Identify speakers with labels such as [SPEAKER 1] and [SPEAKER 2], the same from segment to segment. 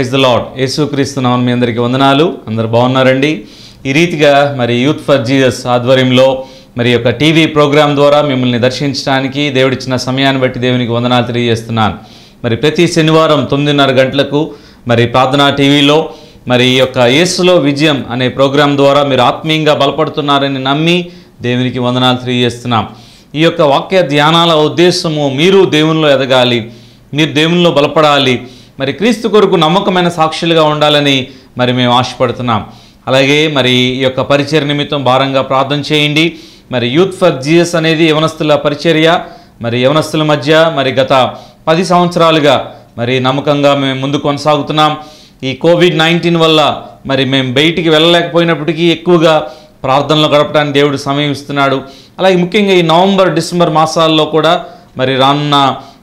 [SPEAKER 1] praise the lord యేసుక్రీస్తు నామన్ మీ అందరికీ వందనాలు అందరు బాగున్నారండి ఈ రీతిగా మరి యూత్ ఫర్ జీజస్ ఆధ్వర్యంలో మరి యొక్క టీవీ ప్రోగ్రాం ద్వారా మిమ్మల్ని దర్శించడానికి దేవుడిచ్చిన సమయాన్ని బట్టి దేవునికి వందనాలు తెలియజేస్తున్నాను మరి ప్రతి శనివారం తొమ్మిదిన్నర గంటలకు మరి ప్రార్థనా టీవీలో మరి ఈ యొక్క యేసులో విజయం అనే ప్రోగ్రాం ద్వారా మీరు ఆత్మీయంగా బలపడుతున్నారని నమ్మి దేవునికి వందనాలు తెలియజేస్తున్నాం ఈ యొక్క వాక్య ధ్యానాల ఉద్దేశము మీరు దేవునిలో ఎదగాలి మీరు దేవునిలో బలపడాలి మరి క్రీస్తు కొరకు నమ్మకమైన సాక్షులుగా ఉండాలని మరి మేము ఆశపడుతున్నాం అలాగే మరి ఈ యొక్క పరిచయ నిమిత్తం భారంగా ప్రార్థన చేయండి మరి యూత్ ఫర్ జీఎస్ అనేది యవనస్తుల పరిచర్య మరి యవనస్తుల మధ్య మరి గత పది సంవత్సరాలుగా మరి నమ్మకంగా మేము ముందు కొనసాగుతున్నాం ఈ కోవిడ్ నైన్టీన్ వల్ల మరి మేము బయటికి వెళ్ళలేకపోయినప్పటికీ ఎక్కువగా ప్రార్థనలు గడపడానికి దేవుడు సమయం ఇస్తున్నాడు అలాగే ముఖ్యంగా ఈ నవంబర్ డిసెంబర్ మాసాల్లో కూడా మరి రానున్న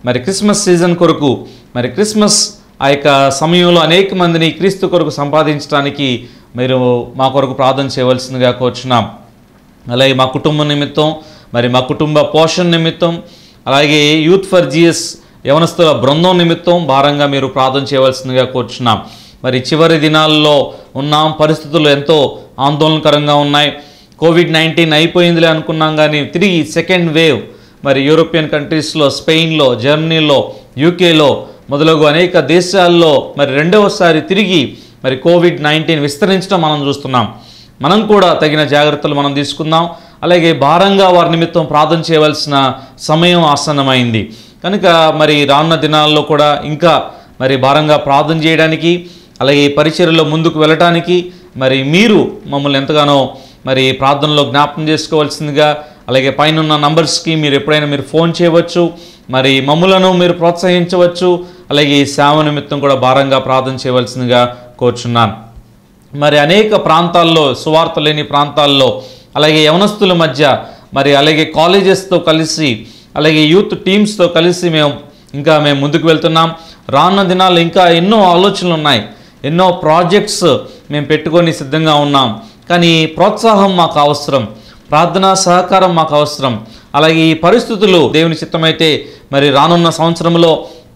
[SPEAKER 1] మరి క్రిస్మస్ సీజన్ కొరకు మరి క్రిస్మస్ ఆ యొక్క సమయంలో అనేక మందిని క్రీస్తు కొరకు సంపాదించడానికి మీరు మా కొరకు ప్రార్థన చేయవలసిందిగా కోరుచున్నాం అలాగే మా కుటుంబ నిమిత్తం మరి మా కుటుంబ పోషణ నిమిత్తం అలాగే యూత్ ఫర్ జిఎస్ యవనస్తుల బృందం నిమిత్తం భారంగా మీరు ప్రార్థన చేయవలసిందిగా కోరుచున్నాం మరి చివరి దినాల్లో ఉన్నాం పరిస్థితులు ఎంతో ఆందోళనకరంగా ఉన్నాయి కోవిడ్ నైన్టీన్ అయిపోయిందిలే అనుకున్నాం కానీ తిరిగి సెకండ్ వేవ్ మరి యూరోపియన్ కంట్రీస్లో స్పెయిన్లో జర్మనీలో యూకేలో మొదలగు అనేక దేశాల్లో మరి రెండవసారి తిరిగి మరి కోవిడ్ నైన్టీన్ విస్తరించడం మనం చూస్తున్నాం మనం కూడా తగిన జాగ్రత్తలు మనం తీసుకుందాం అలాగే భారంగా వారి నిమిత్తం ప్రార్థన చేయవలసిన సమయం ఆసన్నమైంది కనుక మరి రానున్న దినాల్లో కూడా ఇంకా మరి భారంగా ప్రార్థన చేయడానికి అలాగే ఈ పరిచర్లో ముందుకు వెళ్ళటానికి మరి మీరు మమ్మల్ని ఎంతగానో మరి ప్రార్థనలో జ్ఞాపకం చేసుకోవాల్సిందిగా అలాగే పైన నంబర్స్కి మీరు ఎప్పుడైనా మీరు ఫోన్ చేయవచ్చు మరి మమ్ములను మీరు ప్రోత్సహించవచ్చు అలాగే ఈ సేవ నిమిత్తం కూడా భారంగా ప్రార్థన చేయవలసిందిగా కోరుచున్నాను మరి అనేక ప్రాంతాల్లో సువార్త లేని ప్రాంతాల్లో అలాగే యవనస్తుల మధ్య మరి అలాగే కాలేజెస్తో కలిసి అలాగే యూత్ టీమ్స్తో కలిసి మేము ఇంకా మేము ముందుకు వెళ్తున్నాం రానున్న దినాలు ఇంకా ఎన్నో ఆలోచనలు ఉన్నాయి ఎన్నో ప్రాజెక్ట్స్ మేము పెట్టుకొని సిద్ధంగా ఉన్నాం కానీ ప్రోత్సాహం మాకు అవసరం ప్రార్థనా సహకారం మాకు అవసరం అలాగే ఈ పరిస్థితులు దేవుని చిత్తమైతే మరి రానున్న సంవత్సరంలో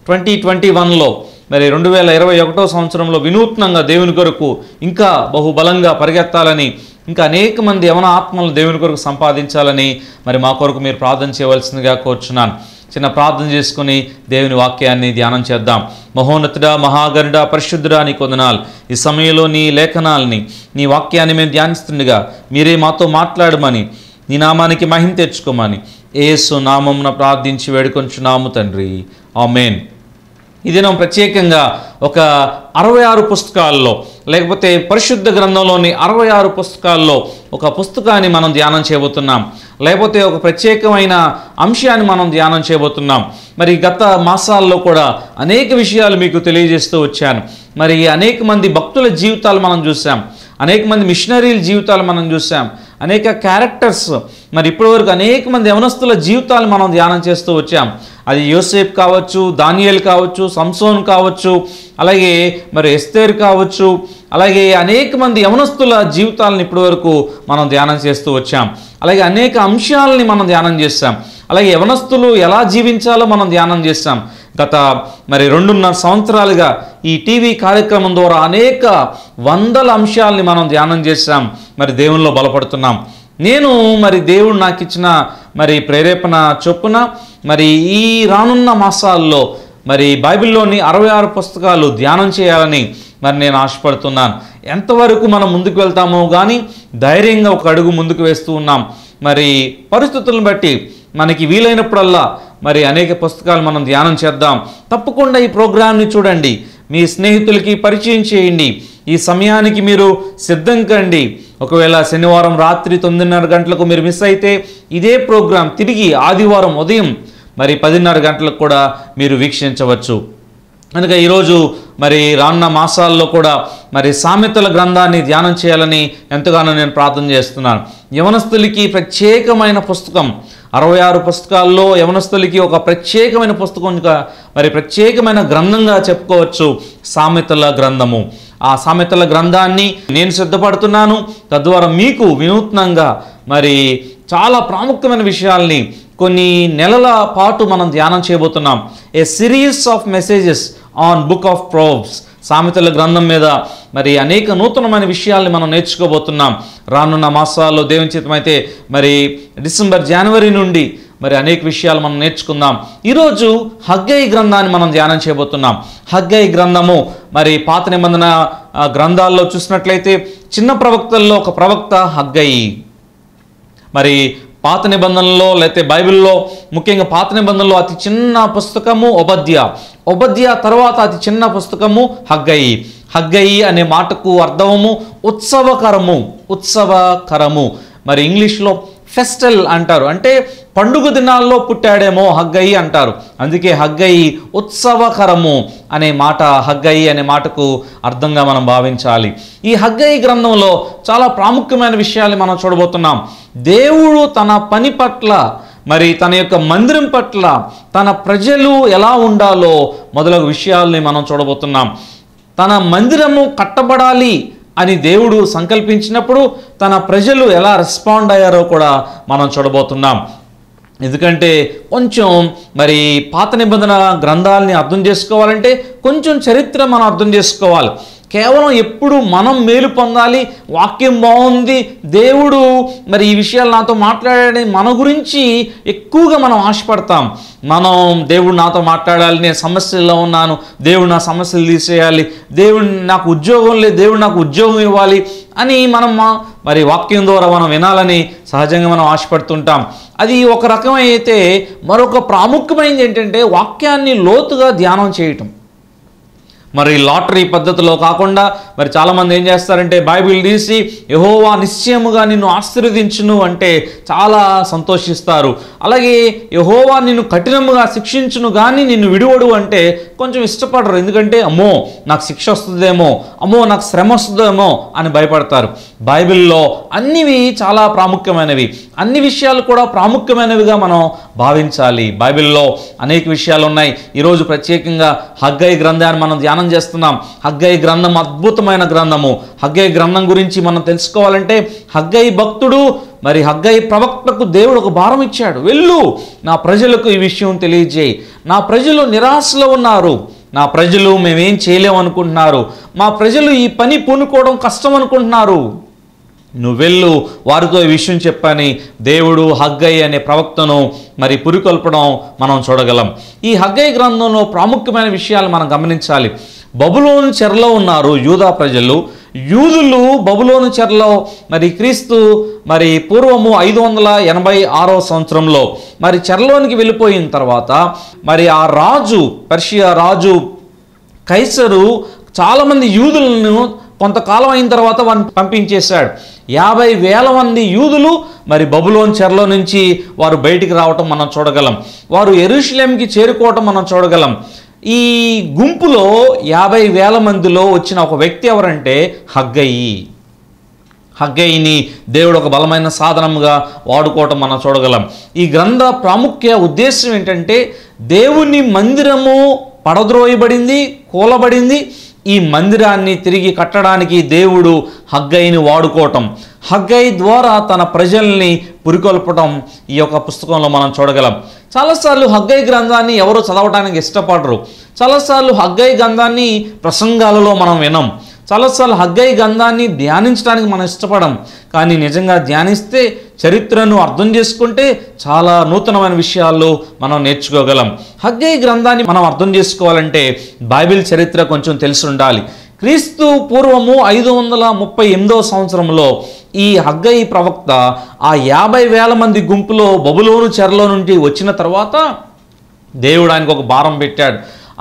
[SPEAKER 1] ట్వంటీ ట్వంటీ వన్లో మరి రెండు వేల ఇరవై ఒకటో సంవత్సరంలో వినూత్నంగా దేవుని కొరకు ఇంకా బహుబలంగా పరిగెత్తాలని ఇంకా అనేక మంది యవన ఆత్మలను దేవుని కొరకు సంపాదించాలని మరి మా కొరకు మీరు ప్రార్థన చేయవలసిందిగా కోరుచున్నాను చిన్న ప్రార్థన చేసుకుని దేవుని వాక్యాన్ని ధ్యానం చేద్దాం మహోన్నతుడ మహాగరుడ పరిశుద్ధుడా నీ కొందనాలు ఈ సమయంలో నీ లేఖనాల్ని నీ వాక్యాన్ని మేము ధ్యానిస్తుండగా మీరే మాతో మాట్లాడమని నీ నామానికి మహిం తెచ్చుకోమని ఏసు నామమున ప్రార్థించి వేడుకొంచున్నాము తండ్రి ఆ మెయిన్ ఈ దినం ప్రత్యేకంగా ఒక అరవై ఆరు పుస్తకాల్లో లేకపోతే పరిశుద్ధ గ్రంథంలోని అరవై ఆరు పుస్తకాల్లో ఒక పుస్తకాన్ని మనం ధ్యానం చేయబోతున్నాం లేకపోతే ఒక ప్రత్యేకమైన అంశాన్ని మనం ధ్యానం చేయబోతున్నాం మరి గత మాసాల్లో కూడా అనేక విషయాలు మీకు తెలియజేస్తూ వచ్చాను మరి అనేక మంది భక్తుల జీవితాలు మనం చూసాం అనేక మంది మిషనరీల జీవితాలు మనం చూసాం అనేక క్యారెక్టర్స్ మరి ఇప్పటివరకు అనేక మంది యవనస్తుల జీవితాలు మనం ధ్యానం చేస్తూ వచ్చాం అది యూసేఫ్ కావచ్చు దానియల్ కావచ్చు సంసోన్ కావచ్చు అలాగే మరి ఎస్తేర్ కావచ్చు అలాగే అనేక మంది యవనస్తుల జీవితాలను ఇప్పటివరకు మనం ధ్యానం చేస్తూ వచ్చాం అలాగే అనేక అంశాలని మనం ధ్యానం చేస్తాం అలాగే యవనస్తులు ఎలా జీవించాలో మనం ధ్యానం చేస్తాం గత మరి రెండున్నర సంవత్సరాలుగా ఈ టీవీ కార్యక్రమం ద్వారా అనేక వందల అంశాలని మనం ధ్యానం చేస్తాం మరి దేవునిలో బలపడుతున్నాం నేను మరి దేవుడు నాకు ఇచ్చిన మరి ప్రేరేపణ చొప్పున మరి ఈ రానున్న మాసాల్లో మరి బైబిల్లోని అరవై ఆరు పుస్తకాలు ధ్యానం చేయాలని మరి నేను ఆశపడుతున్నాను ఎంతవరకు మనం ముందుకు వెళ్తామో కానీ ధైర్యంగా ఒక అడుగు ముందుకు వేస్తూ ఉన్నాం మరి పరిస్థితులను బట్టి మనకి వీలైనప్పుడల్లా మరి అనేక పుస్తకాలు మనం ధ్యానం చేద్దాం తప్పకుండా ఈ ప్రోగ్రామ్ని చూడండి మీ స్నేహితులకి పరిచయం చేయండి ఈ సమయానికి మీరు సిద్ధం కండి ఒకవేళ శనివారం రాత్రి తొమ్మిదిన్నర గంటలకు మీరు మిస్ అయితే ఇదే ప్రోగ్రాం తిరిగి ఆదివారం ఉదయం మరి పదిన్నర గంటలకు కూడా మీరు వీక్షించవచ్చు కనుక ఈరోజు మరి రానున్న మాసాల్లో కూడా మరి సామెతల గ్రంథాన్ని ధ్యానం చేయాలని ఎంతగానో నేను ప్రార్థన చేస్తున్నాను యవనస్తులకి ప్రత్యేకమైన పుస్తకం అరవై ఆరు పుస్తకాల్లో యవనస్తులకి ఒక ప్రత్యేకమైన పుస్తకం మరి ప్రత్యేకమైన గ్రంథంగా చెప్పుకోవచ్చు సామెతల గ్రంథము ఆ సామెతల గ్రంథాన్ని నేను సిద్ధపడుతున్నాను తద్వారా మీకు వినూత్నంగా మరి చాలా ప్రాముఖ్యమైన విషయాల్ని కొన్ని నెలల పాటు మనం ధ్యానం చేయబోతున్నాం a series of messages on book of Proverbs సామెతల గ్రంథం మీద మరి అనేక నూతనమైన విషయాల్ని మనం నేర్చుకోబోతున్నాం రానున్న మాసాల్లో దేవుని చిత్తమైతే మరి డిసెంబర్ జనవరి నుండి మరి అనేక విషయాలు మనం నేర్చుకుందాం ఈరోజు హగ్గయి గ్రంథాన్ని మనం ధ్యానం చేయబోతున్నాం హగ్గయి గ్రంథము మరి పాత నిబంధన గ్రంథాల్లో చూసినట్లయితే చిన్న ప్రవక్తల్లో ఒక ప్రవక్త హగ్గయి మరి పాత నిబంధనలో లేకపోతే బైబిల్లో ముఖ్యంగా పాత నిబంధనలో అతి చిన్న పుస్తకము ఉపధ్య ఉపధ్య తర్వాత అతి చిన్న పుస్తకము హగ్గయి హగ్గయి అనే మాటకు అర్థము ఉత్సవకరము ఉత్సవకరము మరి ఇంగ్లీష్లో ఫెస్టల్ అంటారు అంటే పండుగ దినాల్లో పుట్టాడేమో హగ్గయి అంటారు అందుకే హగ్గయి ఉత్సవకరము అనే మాట హగ్గయి అనే మాటకు అర్థంగా మనం భావించాలి ఈ హగ్గయి గ్రంథంలో చాలా ప్రాముఖ్యమైన విషయాలు మనం చూడబోతున్నాం దేవుడు తన పని పట్ల మరి తన యొక్క మందిరం పట్ల తన ప్రజలు ఎలా ఉండాలో మొదలగు విషయాల్ని మనం చూడబోతున్నాం తన మందిరము కట్టబడాలి అని దేవుడు సంకల్పించినప్పుడు తన ప్రజలు ఎలా రెస్పాండ్ అయ్యారో కూడా మనం చూడబోతున్నాం ఎందుకంటే కొంచెం మరి పాత నిబంధన గ్రంథాలని అర్థం చేసుకోవాలంటే కొంచెం చరిత్ర మనం అర్థం చేసుకోవాలి కేవలం ఎప్పుడు మనం మేలు పొందాలి వాక్యం బాగుంది దేవుడు మరి ఈ విషయాలు నాతో మాట్లాడాలని మన గురించి ఎక్కువగా మనం ఆశపడతాం మనం దేవుడు నాతో మాట్లాడాలి నేను సమస్యల్లో ఉన్నాను దేవుడు నా సమస్యలు తీసేయాలి దేవుడు నాకు ఉద్యోగం లేదు దేవుడు నాకు ఉద్యోగం ఇవ్వాలి అని మనం మరి వాక్యం ద్వారా మనం వినాలని సహజంగా మనం ఆశపడుతుంటాం అది ఒక రకమైతే మరొక ప్రాముఖ్యమైనది ఏంటంటే వాక్యాన్ని లోతుగా ధ్యానం చేయటం మరి లాటరీ పద్ధతిలో కాకుండా మరి చాలామంది ఏం చేస్తారంటే బైబిల్ తీసి యహోవా నిశ్చయముగా నిన్ను ఆశీర్వదించును అంటే చాలా సంతోషిస్తారు అలాగే యహోవా నిన్ను కఠినముగా శిక్షించును కానీ నిన్ను విడువడు అంటే కొంచెం ఇష్టపడరు ఎందుకంటే అమ్మో నాకు శిక్ష వస్తుందేమో అమ్మో నాకు శ్రమ వస్తుందేమో అని భయపడతారు బైబిల్లో అన్నివి చాలా ప్రాముఖ్యమైనవి అన్ని విషయాలు కూడా ప్రాముఖ్యమైనవిగా మనం భావించాలి బైబిల్లో అనేక విషయాలు ఉన్నాయి ఈరోజు ప్రత్యేకంగా హగ్గై గ్రంథాన్ని మనం ధ్యానం చేస్తున్నాం హగ్గై గ్రంథం అద్భుతమైన గ్రంథము హగ్గై గ్రంథం గురించి మనం తెలుసుకోవాలంటే హగ్గై భక్తుడు మరి హగ్గయ్య ప్రవక్తకు దేవుడు ఒక భారం ఇచ్చాడు వెళ్ళు నా ప్రజలకు ఈ విషయం తెలియజేయి నా ప్రజలు నిరాశలో ఉన్నారు నా ప్రజలు మేమేం చేయలేము అనుకుంటున్నారు మా ప్రజలు ఈ పని పూనుకోవడం కష్టం అనుకుంటున్నారు నువ్వు వెళ్ళు వారితో ఈ విషయం చెప్పని దేవుడు హగ్గయ్య అనే ప్రవక్తను మరి పురికొల్పడం మనం చూడగలం ఈ హగ్గయ్య గ్రంథంలో ప్రాముఖ్యమైన విషయాలు మనం గమనించాలి బబులోని చెరలో ఉన్నారు యూదా ప్రజలు యూదులు బబులోను చెరలో మరి క్రీస్తు మరి పూర్వము ఐదు వందల ఎనభై ఆరో సంవత్సరంలో మరి చెరలోనికి వెళ్ళిపోయిన తర్వాత మరి ఆ రాజు పర్షియా రాజు కైసరు చాలామంది యూదులను కొంతకాలం అయిన తర్వాత వారిని పంపించేశాడు యాభై వేల మంది యూదులు మరి బబులోన్ చెరలో నుంచి వారు బయటికి రావటం మనం చూడగలం వారు ఎరుషులేంకి చేరుకోవటం మనం చూడగలం ఈ గుంపులో యాభై వేల మందిలో వచ్చిన ఒక వ్యక్తి ఎవరంటే హగ్గయి హగ్గయిని దేవుడు ఒక బలమైన సాధనంగా వాడుకోవటం మనం చూడగలం ఈ గ్రంథ ప్రాముఖ్య ఉద్దేశం ఏంటంటే దేవుని మందిరము పడద్రోయబడింది కూలబడింది ఈ మందిరాన్ని తిరిగి కట్టడానికి దేవుడు హగ్గైని వాడుకోవటం హగ్గై ద్వారా తన ప్రజల్ని పురికొల్పటం ఈ యొక్క పుస్తకంలో మనం చూడగలం చాలాసార్లు హగ్గై గ్రంథాన్ని ఎవరు చదవడానికి ఇష్టపడరు చాలాసార్లు హగ్గై గ్రంథాన్ని ప్రసంగాలలో మనం వినం చాలాసార్లు హగ్గై గంధాన్ని ధ్యానించడానికి మనం ఇష్టపడం కానీ నిజంగా ధ్యానిస్తే చరిత్రను అర్థం చేసుకుంటే చాలా నూతనమైన విషయాల్లో మనం నేర్చుకోగలం హగ్గై గ్రంథాన్ని మనం అర్థం చేసుకోవాలంటే బైబిల్ చరిత్ర కొంచెం తెలిసి ఉండాలి క్రీస్తు పూర్వము ఐదు వందల ముప్పై ఎనిమిదవ సంవత్సరంలో ఈ హగ్గై ప్రవక్త ఆ యాభై వేల మంది గుంపులో బబులోను చెరలో నుండి వచ్చిన తర్వాత దేవుడు ఆయనకు ఒక భారం పెట్టాడు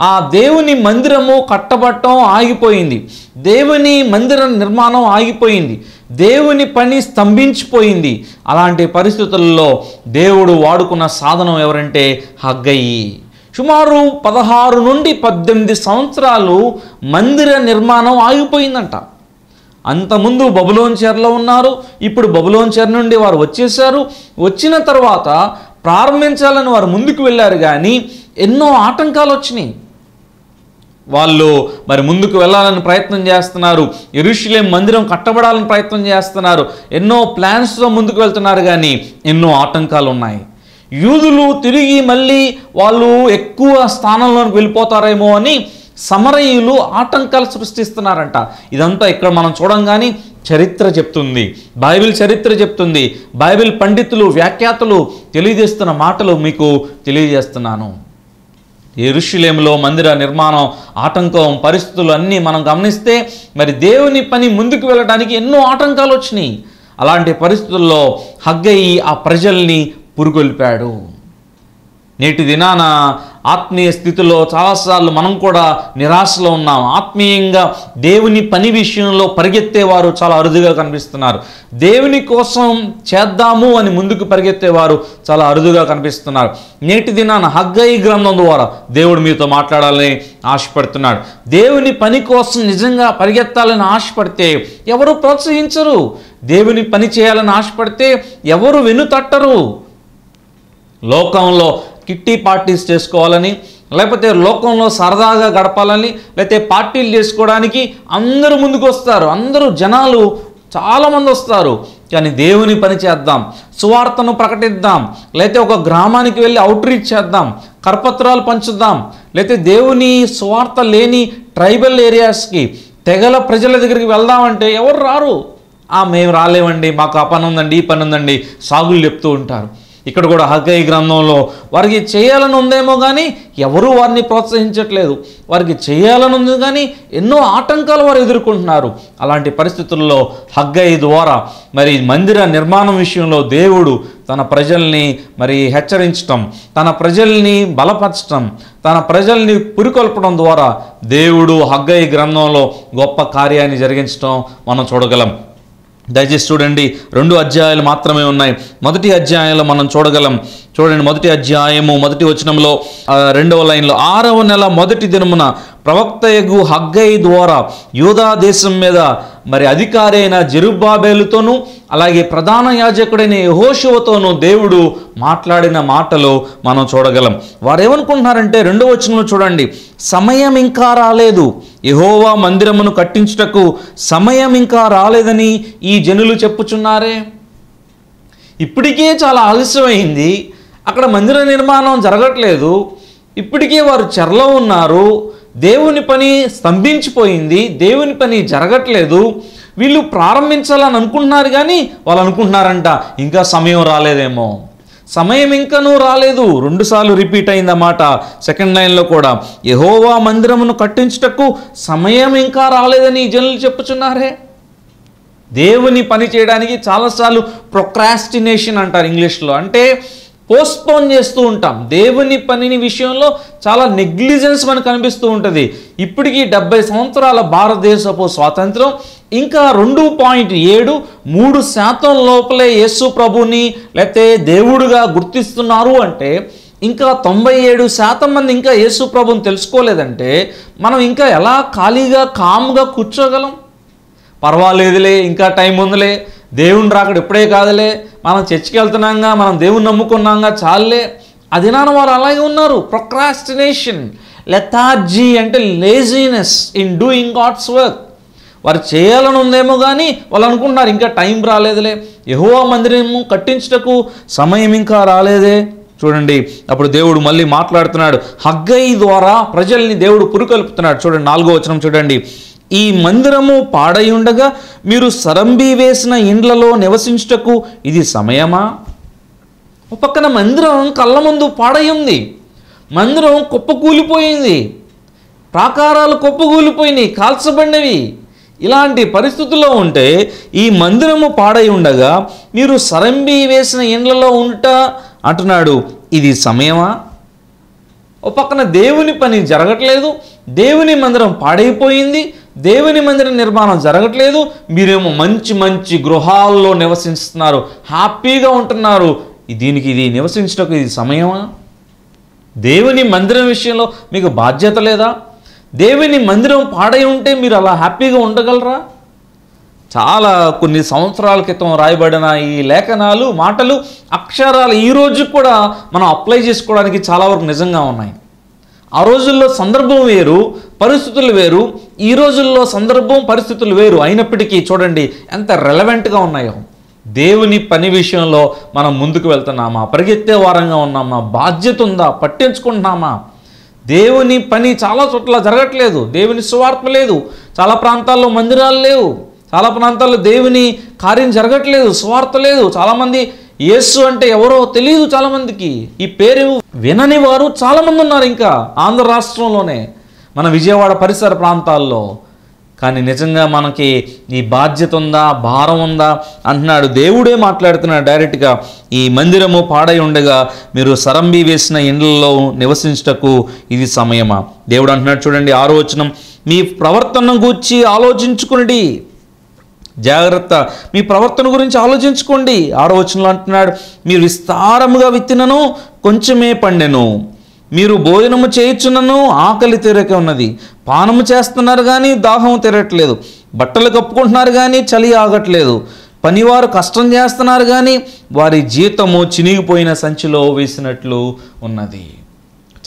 [SPEAKER 1] ఆ దేవుని మందిరము కట్టబట్టం ఆగిపోయింది దేవుని మందిర నిర్మాణం ఆగిపోయింది దేవుని పని స్తంభించిపోయింది అలాంటి పరిస్థితుల్లో దేవుడు వాడుకున్న సాధనం ఎవరంటే హగ్గయ్యి సుమారు పదహారు నుండి పద్దెనిమిది సంవత్సరాలు మందిర నిర్మాణం ఆగిపోయిందంట అంతముందు బబులోన్ చీరలో ఉన్నారు ఇప్పుడు బబులోన్ చీర నుండి వారు వచ్చేసారు వచ్చిన తర్వాత ప్రారంభించాలని వారు ముందుకు వెళ్ళారు కానీ ఎన్నో ఆటంకాలు వచ్చినాయి వాళ్ళు మరి ముందుకు వెళ్ళాలని ప్రయత్నం చేస్తున్నారు ఇరుషులేం మందిరం కట్టబడాలని ప్రయత్నం చేస్తున్నారు ఎన్నో ప్లాన్స్తో ముందుకు వెళ్తున్నారు కానీ ఎన్నో ఆటంకాలు ఉన్నాయి యూదులు తిరిగి మళ్ళీ వాళ్ళు ఎక్కువ స్థానంలోకి వెళ్ళిపోతారేమో అని సమరయులు ఆటంకాలు సృష్టిస్తున్నారంట ఇదంతా ఇక్కడ మనం చూడంగానే చరిత్ర చెప్తుంది బైబిల్ చరిత్ర చెప్తుంది బైబిల్ పండితులు వ్యాఖ్యాతలు తెలియజేస్తున్న మాటలు మీకు తెలియజేస్తున్నాను ఎరుషులేములో మందిర నిర్మాణం ఆటంకం పరిస్థితులు అన్నీ మనం గమనిస్తే మరి దేవుని పని ముందుకు వెళ్ళడానికి ఎన్నో ఆటంకాలు వచ్చినాయి అలాంటి పరిస్థితుల్లో హగ్గయి ఆ ప్రజల్ని పురుగొల్పాడు నేటి దినాన ఆత్మీయ స్థితిలో చాలాసార్లు మనం కూడా నిరాశలో ఉన్నాం ఆత్మీయంగా దేవుని పని విషయంలో పరిగెత్తేవారు చాలా అరుదుగా కనిపిస్తున్నారు దేవుని కోసం చేద్దాము అని ముందుకు పరిగెత్తేవారు చాలా అరుదుగా కనిపిస్తున్నారు నేటి దినాన హగ్గయి గ్రంథం ద్వారా దేవుడు మీతో మాట్లాడాలని ఆశపడుతున్నాడు దేవుని పని కోసం నిజంగా పరిగెత్తాలని ఆశపడితే ఎవరు ప్రోత్సహించరు దేవుని పని చేయాలని ఆశపడితే ఎవరు వెనుతట్టరు లోకంలో కిట్టి పార్టీస్ చేసుకోవాలని లేకపోతే లోకంలో సరదాగా గడపాలని లేకపోతే పార్టీలు చేసుకోవడానికి అందరూ ముందుకు వస్తారు అందరూ జనాలు చాలామంది వస్తారు కానీ దేవుని పని చేద్దాం సువార్తను ప్రకటిద్దాం లేకపోతే ఒక గ్రామానికి వెళ్ళి అవుట్రీచ్ చేద్దాం కరపత్రాలు పంచుద్దాం లేకపోతే దేవుని సువార్త లేని ట్రైబల్ ఏరియాస్కి తెగల ప్రజల దగ్గరికి వెళ్దామంటే ఎవరు రారు మేము రాలేమండి మాకు ఆ పని ఉందండి ఈ పని ఉందండి సాగులు చెప్తూ ఉంటారు ఇక్కడ కూడా హగ్గయి గ్రంథంలో వారికి చేయాలని ఉందేమో కానీ ఎవరూ వారిని ప్రోత్సహించట్లేదు వారికి చేయాలని ఉంది కానీ ఎన్నో ఆటంకాలు వారు ఎదుర్కొంటున్నారు అలాంటి పరిస్థితుల్లో హగ్గై ద్వారా మరి మందిర నిర్మాణం విషయంలో దేవుడు తన ప్రజల్ని మరి హెచ్చరించటం తన ప్రజల్ని బలపరచటం తన ప్రజల్ని పురికొల్పడం ద్వారా దేవుడు హగ్గయి గ్రంథంలో గొప్ప కార్యాన్ని జరిగించటం మనం చూడగలం దయచేసి చూడండి రెండు అధ్యాయాలు మాత్రమే ఉన్నాయి మొదటి అధ్యాయంలో మనం చూడగలం చూడండి మొదటి అధ్యాయము మొదటి వచనంలో రెండవ లైన్లో ఆరవ నెల మొదటి దినమున ప్రవక్త ఎగు హగ్గై ద్వారా యూదా దేశం మీద మరి అధికారి అయిన జరుబాబేలుతోనూ అలాగే ప్రధాన యాజకుడైన యహోశివతోనూ దేవుడు మాట్లాడిన మాటలు మనం చూడగలం వారు ఏమనుకుంటున్నారంటే రెండవ వచనంలో చూడండి సమయం ఇంకా రాలేదు యహోవా మందిరమును కట్టించుటకు సమయం ఇంకా రాలేదని ఈ జనులు చెప్పుచున్నారే ఇప్పటికే చాలా ఆలస్యమైంది అక్కడ మందిర నిర్మాణం జరగట్లేదు ఇప్పటికే వారు చెరలో ఉన్నారు దేవుని పని స్తంభించిపోయింది దేవుని పని జరగట్లేదు వీళ్ళు ప్రారంభించాలని అనుకుంటున్నారు కానీ వాళ్ళు అనుకుంటున్నారంట ఇంకా సమయం రాలేదేమో సమయం ఇంకనూ రాలేదు రెండుసార్లు రిపీట్ అయిందన్నమాట సెకండ్ లైన్లో కూడా యహోవా మందిరమును కట్టించుటకు సమయం ఇంకా రాలేదని జనులు చెప్పుచున్నారే దేవుని పని చేయడానికి చాలాసార్లు ప్రొక్రాస్టినేషన్ అంటారు ఇంగ్లీష్లో అంటే పోస్ట్పోన్ చేస్తూ ఉంటాం దేవుని పనిని విషయంలో చాలా నెగ్లిజెన్స్ మనకు కనిపిస్తూ ఉంటుంది ఇప్పటికీ డెబ్బై సంవత్సరాల భారతదేశపు స్వాతంత్రం ఇంకా రెండు పాయింట్ ఏడు మూడు శాతం లోపలే యేసు ప్రభుని లేతే దేవుడుగా గుర్తిస్తున్నారు అంటే ఇంకా తొంభై ఏడు శాతం మంది ఇంకా యేసు ప్రభుని తెలుసుకోలేదంటే మనం ఇంకా ఎలా ఖాళీగా కామ్గా కూర్చోగలం పర్వాలేదులే ఇంకా టైం ఉందిలే దేవుని రాకడు ఇప్పుడే కాదులే మనం చర్చికి వెళ్తున్నాగా మనం దేవుని నమ్ముకున్నాగా అది అదినాన వారు అలాగే ఉన్నారు ప్రొక్రాస్టినేషన్ లెథార్జీ అంటే laziness in doing God's work వారు చేయాలని ఉందేమో కానీ వాళ్ళు అనుకుంటున్నారు ఇంకా టైం రాలేదులే యహోవా మందిరము కట్టించుటకు సమయం ఇంకా రాలేదే చూడండి అప్పుడు దేవుడు మళ్ళీ మాట్లాడుతున్నాడు హగ్గై ద్వారా ప్రజల్ని దేవుడు పురుకొల్పుతున్నాడు చూడండి నాలుగో వచనం చూడండి ఈ మందిరము పాడై ఉండగా మీరు సరంబి వేసిన ఇండ్లలో నివసించుటకు ఇది సమయమా ఒక పక్కన మందిరం కళ్ళ ముందు ఉంది మందిరం కుప్పకూలిపోయింది ప్రాకారాలు కుప్పకూలిపోయినాయి కాల్చబడినవి ఇలాంటి పరిస్థితుల్లో ఉంటే ఈ మందిరము పాడై ఉండగా మీరు సరంబి వేసిన ఇండ్లలో ఉంట అంటున్నాడు ఇది సమయమా ఓ పక్కన దేవుని పని జరగట్లేదు దేవుని మందిరం పాడైపోయింది దేవుని మందిర నిర్మాణం జరగట్లేదు మీరేమో మంచి మంచి గృహాల్లో నివసిస్తున్నారు హ్యాపీగా ఉంటున్నారు దీనికి ఇది నివసించటకు ఇది సమయమా దేవుని మందిరం విషయంలో మీకు బాధ్యత లేదా దేవుని మందిరం పాడై ఉంటే మీరు అలా హ్యాపీగా ఉండగలరా చాలా కొన్ని సంవత్సరాల క్రితం రాయబడిన ఈ లేఖనాలు మాటలు అక్షరాలు ఈ రోజు కూడా మనం అప్లై చేసుకోవడానికి చాలా వరకు నిజంగా ఉన్నాయి ఆ రోజుల్లో సందర్భం వేరు పరిస్థితులు వేరు ఈ రోజుల్లో సందర్భం పరిస్థితులు వేరు అయినప్పటికీ చూడండి ఎంత రెలవెంట్గా ఉన్నాయో దేవుని పని విషయంలో మనం ముందుకు వెళ్తున్నామా పరిగెత్తే వారంగా ఉన్నామా బాధ్యత ఉందా పట్టించుకుంటున్నామా దేవుని పని చాలా చోట్ల జరగట్లేదు దేవుని సువార్త లేదు చాలా ప్రాంతాల్లో మందిరాలు లేవు చాలా ప్రాంతాల్లో దేవుని కార్యం జరగట్లేదు సువార్త లేదు చాలామంది యేసు అంటే ఎవరో తెలియదు చాలామందికి ఈ పేరు వినని వారు చాలామంది ఉన్నారు ఇంకా ఆంధ్ర రాష్ట్రంలోనే మన విజయవాడ పరిసర ప్రాంతాల్లో కానీ నిజంగా మనకి ఈ బాధ్యత ఉందా భారం ఉందా అంటున్నాడు దేవుడే మాట్లాడుతున్నాడు డైరెక్ట్గా ఈ మందిరము పాడై ఉండగా మీరు సరంబి వేసిన ఇండ్లలో నివసించటకు ఇది సమయమా దేవుడు అంటున్నాడు చూడండి ఆరో మీ ప్రవర్తన గురించి ఆలోచించుకుని జాగ్రత్త మీ ప్రవర్తన గురించి ఆలోచించుకోండి ఆరో అంటున్నాడు మీరు విస్తారముగా విత్తినను కొంచెమే పండెను మీరు భోజనము చేయుచున్నను ఆకలి తీరక ఉన్నది పానము చేస్తున్నారు కానీ దాహం తీరట్లేదు బట్టలు కప్పుకుంటున్నారు కానీ చలి ఆగట్లేదు పనివారు కష్టం చేస్తున్నారు కానీ వారి జీతము చినిగిపోయిన సంచిలో వేసినట్లు ఉన్నది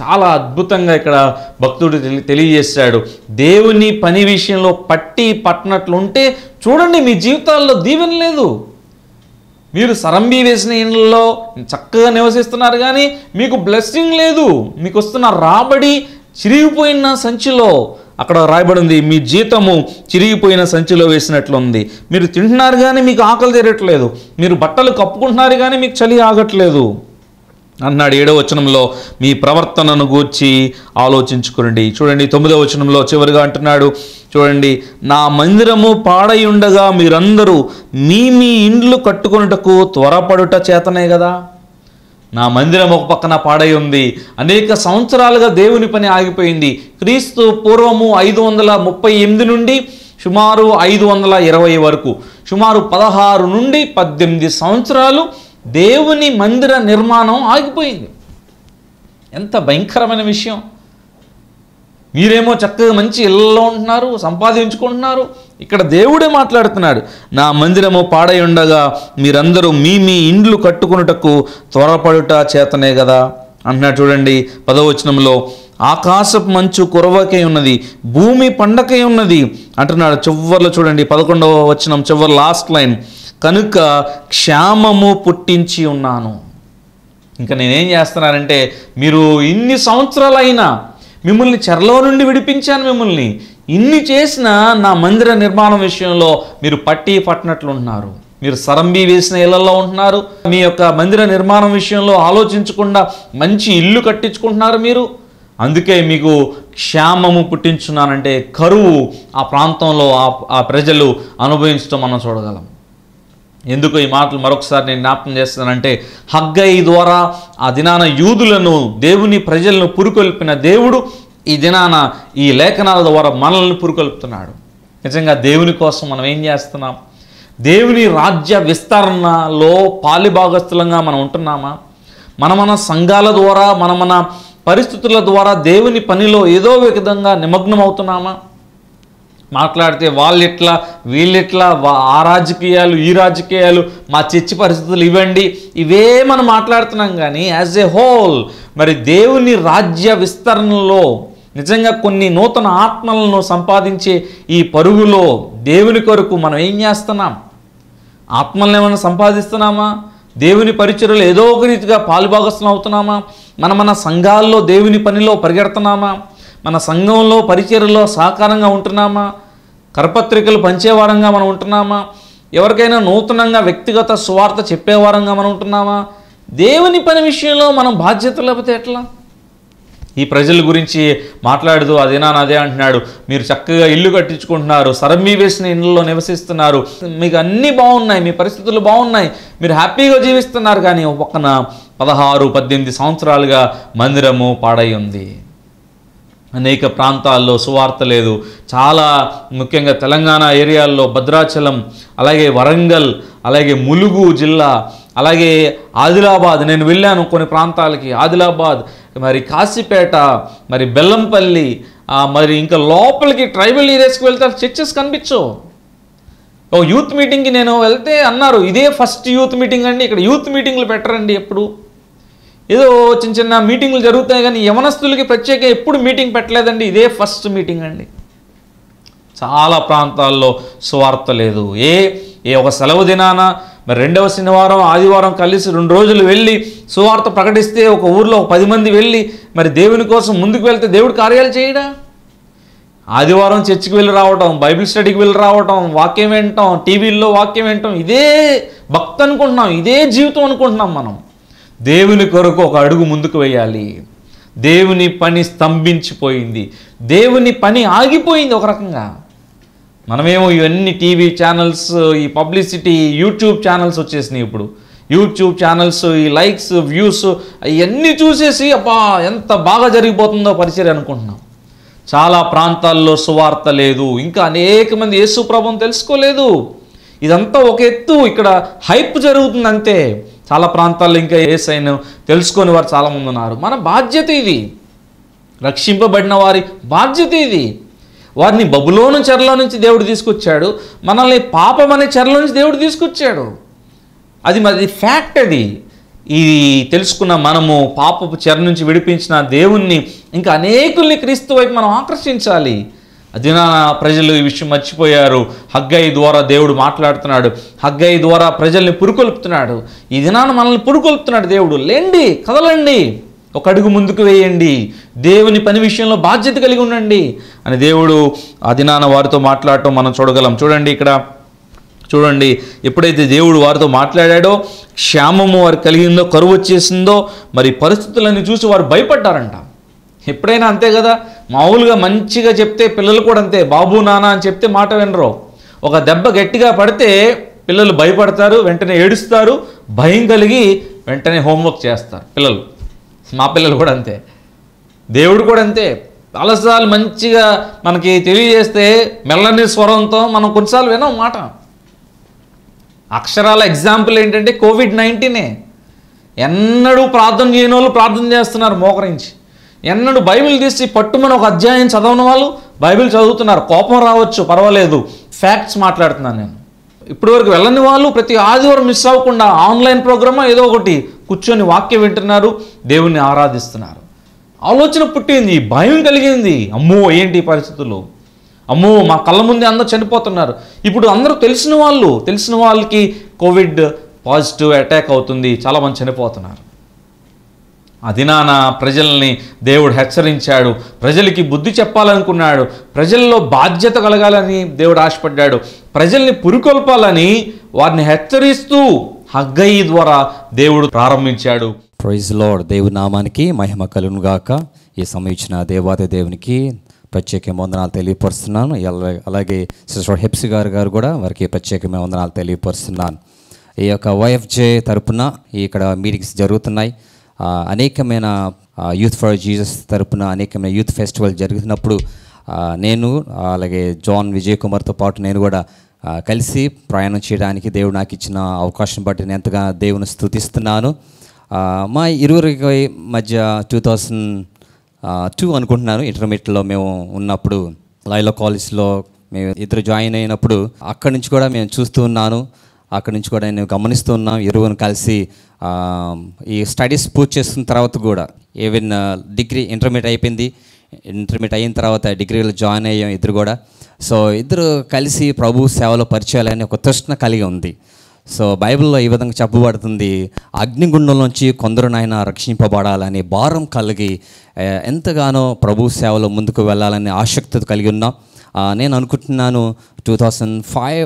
[SPEAKER 1] చాలా అద్భుతంగా ఇక్కడ భక్తుడు తెలి తెలియజేశాడు దేవుని పని విషయంలో పట్టి పట్టినట్లుంటే చూడండి మీ జీవితాల్లో దీవెన లేదు మీరు సరంబీ వేసిన ఇళ్ళలో చక్కగా నివసిస్తున్నారు కానీ మీకు బ్లెస్సింగ్ లేదు మీకు వస్తున్న రాబడి చిరిగిపోయిన సంచిలో అక్కడ రాయబడింది మీ జీతము చిరిగిపోయిన సంచిలో వేసినట్లుంది మీరు తింటున్నారు కానీ మీకు ఆకలి తీరట్లేదు మీరు బట్టలు కప్పుకుంటున్నారు కానీ మీకు చలి ఆగట్లేదు అన్నాడు ఏడో వచనంలో మీ ప్రవర్తనను గూర్చి ఆలోచించుకోండి చూడండి తొమ్మిదవ వచనంలో చివరిగా అంటున్నాడు చూడండి నా మందిరము పాడయుండగా మీరందరూ మీ మీ ఇండ్లు కట్టుకొనుటకు త్వరపడుట చేతనే కదా నా మందిరం ఒక పక్కన పాడై ఉంది అనేక సంవత్సరాలుగా దేవుని పని ఆగిపోయింది క్రీస్తు పూర్వము ఐదు వందల ముప్పై ఎనిమిది నుండి సుమారు ఐదు వందల ఇరవై వరకు సుమారు పదహారు నుండి పద్దెనిమిది సంవత్సరాలు దేవుని మందిర నిర్మాణం ఆగిపోయింది ఎంత భయంకరమైన విషయం మీరేమో చక్కగా మంచి ఇళ్ళలో ఉంటున్నారు సంపాదించుకుంటున్నారు ఇక్కడ దేవుడే మాట్లాడుతున్నాడు నా మందిరము పాడై ఉండగా మీరందరూ మీ మీ ఇండ్లు కట్టుకున్నటకు త్వరపడుట చేతనే కదా అంటున్నాడు చూడండి పదవచనంలో ఆకాశపు మంచు కురవకై ఉన్నది భూమి పండకై ఉన్నది అంటున్నాడు చివర్లో చూడండి పదకొండవ వచనం చివరి లాస్ట్ లైన్ కనుక క్షామము పుట్టించి ఉన్నాను ఇంకా నేనేం చేస్తున్నానంటే మీరు ఇన్ని సంవత్సరాలైనా మిమ్మల్ని చెరలో నుండి విడిపించాను మిమ్మల్ని ఇన్ని చేసిన నా మందిర నిర్మాణం విషయంలో మీరు పట్టి ఉంటున్నారు మీరు సరంబి వేసిన ఇళ్లలో ఉంటున్నారు మీ యొక్క మందిర నిర్మాణం విషయంలో ఆలోచించకుండా మంచి ఇల్లు కట్టించుకుంటున్నారు మీరు అందుకే మీకు క్షామము పుట్టించున్నానంటే కరువు ఆ ప్రాంతంలో ఆ ప్రజలు అనుభవించడం మనం చూడగలం ఎందుకు ఈ మాటలు మరొకసారి నేను జ్ఞాపకం చేస్తానంటే హగ్గయి ద్వారా ఆ దినాన యూదులను దేవుని ప్రజలను పురుకొల్పిన దేవుడు ఈ దినాన ఈ లేఖనాల ద్వారా మనల్ని పురుకొల్పుతున్నాడు నిజంగా దేవుని కోసం మనం ఏం చేస్తున్నాం దేవుని రాజ్య విస్తరణలో పాలిభాగస్థులంగా మనం ఉంటున్నామా మన మన సంఘాల ద్వారా మన మన పరిస్థితుల ద్వారా దేవుని పనిలో ఏదో విధంగా నిమగ్నం అవుతున్నామా మాట్లాడితే వాళ్ళు ఎట్లా వీళ్ళు ఎట్లా ఆ రాజకీయాలు ఈ రాజకీయాలు మా చర్చి పరిస్థితులు ఇవ్వండి ఇవే మనం మాట్లాడుతున్నాం కానీ యాజ్ ఎ హోల్ మరి దేవుని రాజ్య విస్తరణలో నిజంగా కొన్ని నూతన ఆత్మలను సంపాదించే ఈ పరుగులో దేవుని కొరకు మనం ఏం చేస్తున్నాం ఆత్మలను ఏమైనా సంపాదిస్తున్నామా దేవుని పరిచయలు ఏదో ఒక రీతిగా పాలుభాగస్వం అవుతున్నామా మన మన సంఘాల్లో దేవుని పనిలో పరిగెడుతున్నామా మన సంఘంలో పరిచయలో సహకారంగా ఉంటున్నామా కరపత్రికలు పంచేవారంగా మనం ఉంటున్నామా ఎవరికైనా నూతనంగా వ్యక్తిగత స్వార్థ చెప్పేవారంగా మనం ఉంటున్నామా దేవుని పని విషయంలో మనం బాధ్యత లేకపోతే ఎట్లా ఈ ప్రజల గురించి మాట్లాడుతూ అదేనా అదే అంటున్నాడు మీరు చక్కగా ఇల్లు కట్టించుకుంటున్నారు మీ వేసిన ఇళ్ళలో నివసిస్తున్నారు మీకు అన్నీ బాగున్నాయి మీ పరిస్థితులు బాగున్నాయి మీరు హ్యాపీగా జీవిస్తున్నారు కానీ ఒక్కన పదహారు పద్దెనిమిది సంవత్సరాలుగా మందిరము పాడై ఉంది అనేక ప్రాంతాల్లో సువార్త లేదు చాలా ముఖ్యంగా తెలంగాణ ఏరియాల్లో భద్రాచలం అలాగే వరంగల్ అలాగే ములుగు జిల్లా అలాగే ఆదిలాబాద్ నేను వెళ్ళాను కొన్ని ప్రాంతాలకి ఆదిలాబాద్ మరి కాశీపేట మరి బెల్లంపల్లి మరి ఇంకా లోపలికి ట్రైబల్ ఏరియాస్కి వెళ్తే చర్చెస్ కనిపించవు ఓ యూత్ మీటింగ్కి నేను వెళ్తే అన్నారు ఇదే ఫస్ట్ యూత్ మీటింగ్ అండి ఇక్కడ యూత్ మీటింగ్లు పెట్టరండి ఎప్పుడు ఏదో చిన్న చిన్న మీటింగ్లు జరుగుతాయి కానీ యవనస్తులకి ప్రత్యేక ఎప్పుడు మీటింగ్ పెట్టలేదండి ఇదే ఫస్ట్ మీటింగ్ అండి చాలా ప్రాంతాల్లో స్వార్థ లేదు ఏ ఏ ఒక సెలవు దినాన మరి రెండవ శనివారం ఆదివారం కలిసి రెండు రోజులు వెళ్ళి సువార్త ప్రకటిస్తే ఒక ఊర్లో ఒక పది మంది వెళ్ళి మరి దేవుని కోసం ముందుకు వెళ్తే దేవుడు కార్యాలు చేయడా ఆదివారం చర్చికి వెళ్ళి రావటం బైబిల్ స్టడీకి వెళ్ళి రావటం వాక్యం వినటం టీవీల్లో వాక్యం వినటం ఇదే భక్తి అనుకుంటున్నాం ఇదే జీవితం అనుకుంటున్నాం మనం దేవుని కొరకు ఒక అడుగు ముందుకు వేయాలి దేవుని పని స్తంభించిపోయింది దేవుని పని ఆగిపోయింది ఒక రకంగా మనమేమో ఇవన్నీ టీవీ ఛానల్స్ ఈ పబ్లిసిటీ యూట్యూబ్ ఛానల్స్ వచ్చేసినాయి ఇప్పుడు యూట్యూబ్ ఛానల్స్ ఈ లైక్స్ వ్యూస్ ఇవన్నీ చూసేసి అబ్బా ఎంత బాగా జరిగిపోతుందో పరిచయం అనుకుంటున్నాం చాలా ప్రాంతాల్లో సువార్త లేదు ఇంకా అనేక మంది యేసు ప్రభుని తెలుసుకోలేదు ఇదంతా ఒక ఎత్తు ఇక్కడ హైప్ జరుగుతుంది అంతే చాలా ప్రాంతాల్లో ఇంకా ఏ సైన్ తెలుసుకొని వారు చాలామంది ఉన్నారు మన బాధ్యత ఇది రక్షింపబడిన వారి బాధ్యత ఇది వారిని బబులోను చెరల నుంచి దేవుడు తీసుకొచ్చాడు మనల్ని పాపం అనే చెరల నుంచి దేవుడు తీసుకొచ్చాడు అది మరి ఫ్యాక్ట్ అది ఇది తెలుసుకున్న మనము పాపపు చెర నుంచి విడిపించిన దేవుణ్ణి ఇంకా అనేకుల్ని క్రీస్తు వైపు మనం ఆకర్షించాలి దినాన ప్రజలు ఈ విషయం మర్చిపోయారు హగ్గయ్య ద్వారా దేవుడు మాట్లాడుతున్నాడు హగ్గయ్య ద్వారా ప్రజల్ని పురుకొల్పుతున్నాడు ఈ దినాన మనల్ని పురుకొల్పుతున్నాడు దేవుడు లేండి కదలండి ఒక అడుగు ముందుకు వేయండి దేవుని పని విషయంలో బాధ్యత కలిగి ఉండండి అని దేవుడు ఆ దినాన వారితో మాట్లాడటం మనం చూడగలం చూడండి ఇక్కడ చూడండి ఎప్పుడైతే దేవుడు వారితో మాట్లాడాడో క్షేమము వారు కలిగిందో కరువు వచ్చేసిందో మరి పరిస్థితులన్నీ చూసి వారు భయపడ్డారంట ఎప్పుడైనా అంతే కదా మామూలుగా మంచిగా చెప్తే పిల్లలు కూడా అంతే బాబు నాన్న అని చెప్తే మాట వినరు ఒక దెబ్బ గట్టిగా పడితే పిల్లలు భయపడతారు వెంటనే ఏడుస్తారు భయం కలిగి వెంటనే హోంవర్క్ చేస్తారు పిల్లలు మా పిల్లలు కూడా అంతే దేవుడు కూడా అంతే అలసాలు మంచిగా మనకి తెలియజేస్తే మెల్లని స్వరంతో మనం కొన్నిసార్లు వినం మాట అక్షరాల ఎగ్జాంపుల్ ఏంటంటే కోవిడ్ నైన్టీనే ఎన్నడూ ప్రార్థన చేయని వాళ్ళు ప్రార్థన చేస్తున్నారు మోకరించి ఎన్నడు బైబిల్ తీసి పట్టుమని ఒక అధ్యాయం చదవని వాళ్ళు బైబిల్ చదువుతున్నారు కోపం రావచ్చు పర్వాలేదు ఫ్యాక్ట్స్ మాట్లాడుతున్నాను నేను ఇప్పటి వరకు వెళ్ళని వాళ్ళు ప్రతి ఆదివారం మిస్ అవ్వకుండా ఆన్లైన్ ప్రోగ్రామ్ ఏదో ఒకటి కూర్చొని వాక్యం వింటున్నారు దేవుణ్ణి ఆరాధిస్తున్నారు ఆలోచన పుట్టింది భయం కలిగింది అమ్మో ఏంటి పరిస్థితులు అమ్మో మా కళ్ళ ముందే అందరూ చనిపోతున్నారు ఇప్పుడు అందరూ తెలిసిన వాళ్ళు తెలిసిన వాళ్ళకి కోవిడ్ పాజిటివ్ అటాక్ అవుతుంది చాలామంది చనిపోతున్నారు ఆ దినాన ప్రజల్ని దేవుడు హెచ్చరించాడు ప్రజలకి బుద్ధి చెప్పాలనుకున్నాడు ప్రజల్లో బాధ్యత కలగాలని దేవుడు ఆశపడ్డాడు ప్రజల్ని పురికొల్పాలని వారిని హెచ్చరిస్తూ హగ్గయి ద్వారా దేవుడు ప్రారంభించాడు
[SPEAKER 2] ప్రైజ్ లార్డ్ నామానికి మహిమ కలును గాక ఈ సమయించిన దేవాది దేవునికి ప్రత్యేక వందనాలు తెలియపరుస్తున్నాను అలాగే సిస్టర్ హెప్సి గారు గారు కూడా వారికి ప్రత్యేకమైన వందనాలు తెలియపరుస్తున్నాను ఈ యొక్క వైఎఫ్జే తరపున ఇక్కడ మీటింగ్స్ జరుగుతున్నాయి అనేకమైన యూత్ ఫర్ జీసస్ తరపున అనేకమైన యూత్ ఫెస్టివల్ జరుగుతున్నప్పుడు నేను అలాగే జాన్ విజయ్ కుమార్తో పాటు నేను కూడా కలిసి ప్రయాణం చేయడానికి దేవుడు నాకు ఇచ్చిన అవకాశం బట్టి నేను ఎంతగా దేవుని స్థుతిస్తున్నాను మా ఇరువురికి మధ్య టూ థౌజండ్ టూ అనుకుంటున్నాను ఇంటర్మీడియట్లో మేము ఉన్నప్పుడు లైలో కాలేజ్లో మేము ఇద్దరు జాయిన్ అయినప్పుడు అక్కడి నుంచి కూడా మేము చూస్తూ ఉన్నాను అక్కడి నుంచి కూడా నేను గమనిస్తున్నాం ఇరువును కలిసి ఈ స్టడీస్ పూర్తి చేసిన తర్వాత కూడా ఈవెన్ డిగ్రీ ఇంటర్మీడియట్ అయిపోయింది ఇంటర్మీడియట్ అయిన తర్వాత డిగ్రీలో జాయిన్ అయ్యాం ఇద్దరు కూడా సో ఇద్దరు కలిసి ప్రభు సేవలో పరిచయాలని ఒక తృష్ణ కలిగి ఉంది సో బైబిల్లో ఈ విధంగా చెప్పబడుతుంది అగ్నిగుండంలోంచి కొందరు నాయన రక్షింపబడాలని భారం కలిగి ఎంతగానో ప్రభు సేవలో ముందుకు వెళ్ళాలని ఆసక్తి కలిగి ఉన్నాం నేను అనుకుంటున్నాను టూ థౌజండ్ ఫైవ్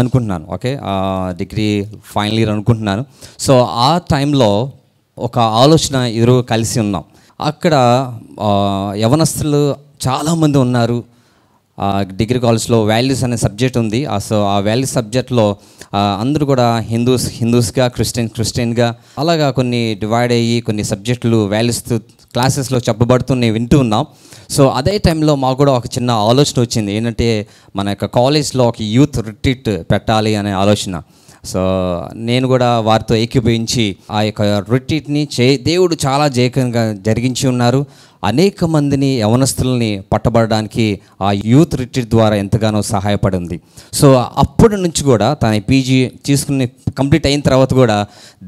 [SPEAKER 2] అనుకుంటున్నాను ఓకే డిగ్రీ ఫైనల్ ఇయర్ అనుకుంటున్నాను సో ఆ టైంలో ఒక ఆలోచన ఇద్దరు కలిసి ఉన్నాం అక్కడ యవనస్తులు చాలామంది ఉన్నారు డిగ్రీ కాలేజ్లో వాల్యూస్ అనే సబ్జెక్ట్ ఉంది సో ఆ వాల్యూస్ సబ్జెక్ట్లో అందరూ కూడా హిందూస్ హిందూస్గా క్రిస్టియన్ క్రిస్టియన్గా అలాగా కొన్ని డివైడ్ అయ్యి కొన్ని సబ్జెక్టులు వాల్యూస్ క్లాసెస్లో చెప్పబడుతున్నవి వింటూ ఉన్నాం సో అదే టైంలో మాకు కూడా ఒక చిన్న ఆలోచన వచ్చింది ఏంటంటే మన యొక్క కాలేజ్లో ఒక యూత్ రిట్రీట్ పెట్టాలి అనే ఆలోచన సో నేను కూడా వారితో ఏకీభవించి ఆ యొక్క రొట్టిని చే దేవుడు చాలా జయకంగా జరిగించి ఉన్నారు అనేక మందిని యవనస్తులని పట్టబడడానికి ఆ యూత్ రిట్రీట్ ద్వారా ఎంతగానో సహాయపడింది సో అప్పటి నుంచి కూడా తన పీజీ తీసుకుని కంప్లీట్ అయిన తర్వాత కూడా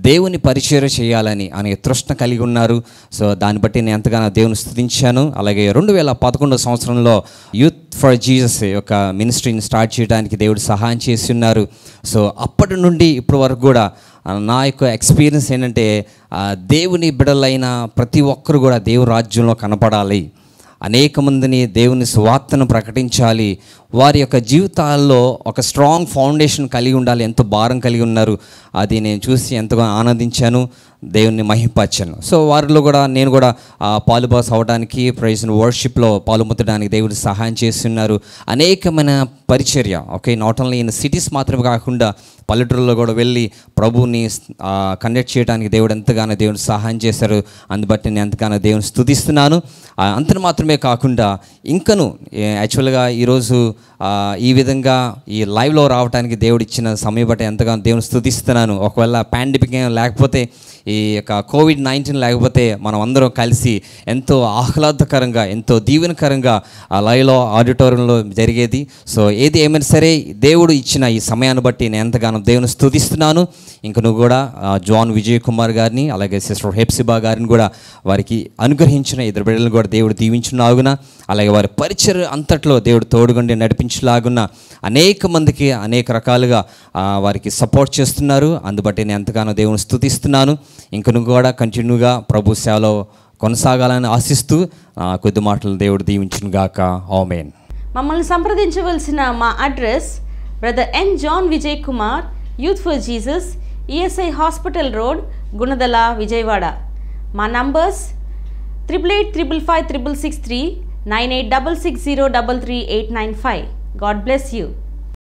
[SPEAKER 2] దేవుని పరిచయం చేయాలని అనే తృష్ణ కలిగి ఉన్నారు సో దాన్ని బట్టి నేను ఎంతగానో దేవుని స్థుతించాను అలాగే రెండు వేల పదకొండు సంవత్సరంలో యూత్ ఫర్ జీసస్ యొక్క మినిస్ట్రీని స్టార్ట్ చేయడానికి దేవుడు సహాయం చేసి ఉన్నారు సో అప్పటి నుండి ఇప్పటి వరకు కూడా నా యొక్క ఎక్స్పీరియన్స్ ఏంటంటే దేవుని బిడలైన ప్రతి ఒక్కరు కూడా దేవుని రాజ్యంలో కనపడాలి అనేక మందిని దేవుని సువార్తను ప్రకటించాలి వారి యొక్క జీవితాల్లో ఒక స్ట్రాంగ్ ఫౌండేషన్ కలిగి ఉండాలి ఎంతో భారం కలిగి ఉన్నారు అది నేను చూసి ఎంతగా ఆనందించాను దేవుణ్ణి మహింపరిచాను సో వారిలో కూడా నేను కూడా పాలుబాస్ అవ్వడానికి ప్రైజ్ వర్షిప్లో పాలుముద్దడానికి దేవుడు సహాయం చేస్తున్నారు అనేకమైన పరిచర్య okay not only in cities మాత్రమే కాకుండా పల్లెటూరులో కూడా వెళ్ళి ప్రభుని కండక్ట్ చేయడానికి దేవుడు ఎంతగానో దేవుని సహాయం చేశారు అందుబట్టి నేను ఎంతగానో దేవుని స్థుతిస్తున్నాను అంత మాత్రమే కాకుండా ఇంకను యాక్చువల్గా ఈరోజు ఈ విధంగా ఈ లైవ్లో రావడానికి దేవుడు ఇచ్చిన సమయం బట్టి ఎంతగానో దేవుని స్థుతిస్తున్నాను ఒకవేళ పాండమిక్ లేకపోతే ఈ యొక్క కోవిడ్ నైన్టీన్ లేకపోతే మనం అందరం కలిసి ఎంతో ఆహ్లాదకరంగా ఎంతో దీవెనకరంగా ఆ లయలో ఆడిటోరియంలో జరిగేది సో ఏది ఏమైనా సరే దేవుడు ఇచ్చిన ఈ సమయాన్ని బట్టి నేను ఎంతగానో దేవుని స్థుతిస్తున్నాను ఇంక నువ్వు కూడా జాన్ విజయ్ కుమార్ గారిని అలాగే సిస్టర్ హెప్సిబా గారిని కూడా వారికి అనుగ్రహించిన ఇద్దరు బిడ్డలను కూడా దేవుడు లాగున అలాగే వారి పరిచయ అంతట్లో దేవుడు తోడుగుండి నడిపించలాగున్న అనేక మందికి అనేక రకాలుగా వారికి సపోర్ట్ చేస్తున్నారు అందుబట్టి నేను ఎంతగానో దేవుని స్థుతిస్తున్నాను ఇంకను కూడా కంటిన్యూగా ప్రభు సేవలో కొనసాగాలని ఆశిస్తూ కొద్ది మాటలు దేవుడు దీవించిన గాక ఆమెన్
[SPEAKER 3] మమ్మల్ని సంప్రదించవలసిన మా address brother N John Vijay Kumar youth for Jesus ESI hospital road
[SPEAKER 2] Gunadala Vijayawada మా numbers triple eight triple five triple six three nine eight double six zero double three eight nine five God bless you